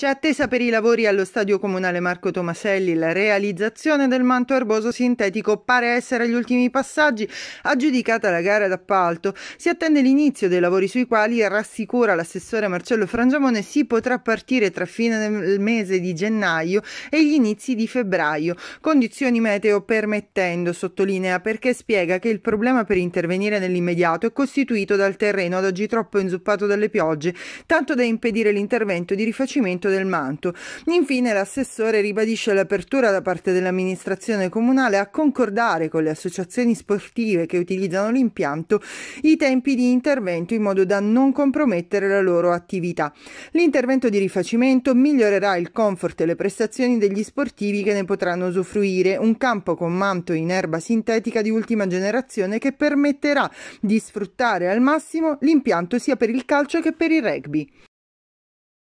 C'è attesa per i lavori allo stadio comunale Marco Tomaselli. La realizzazione del manto erboso sintetico pare essere agli ultimi passaggi, aggiudicata la gara d'appalto. Si attende l'inizio dei lavori sui quali, rassicura l'assessore Marcello Frangiamone, si potrà partire tra fine del mese di gennaio e gli inizi di febbraio, condizioni meteo permettendo, sottolinea, perché spiega che il problema per intervenire nell'immediato è costituito dal terreno ad oggi troppo inzuppato dalle piogge, tanto da impedire l'intervento di rifacimento del manto. Infine l'assessore ribadisce l'apertura da parte dell'amministrazione comunale a concordare con le associazioni sportive che utilizzano l'impianto i tempi di intervento in modo da non compromettere la loro attività. L'intervento di rifacimento migliorerà il comfort e le prestazioni degli sportivi che ne potranno usufruire, un campo con manto in erba sintetica di ultima generazione che permetterà di sfruttare al massimo l'impianto sia per il calcio che per il rugby.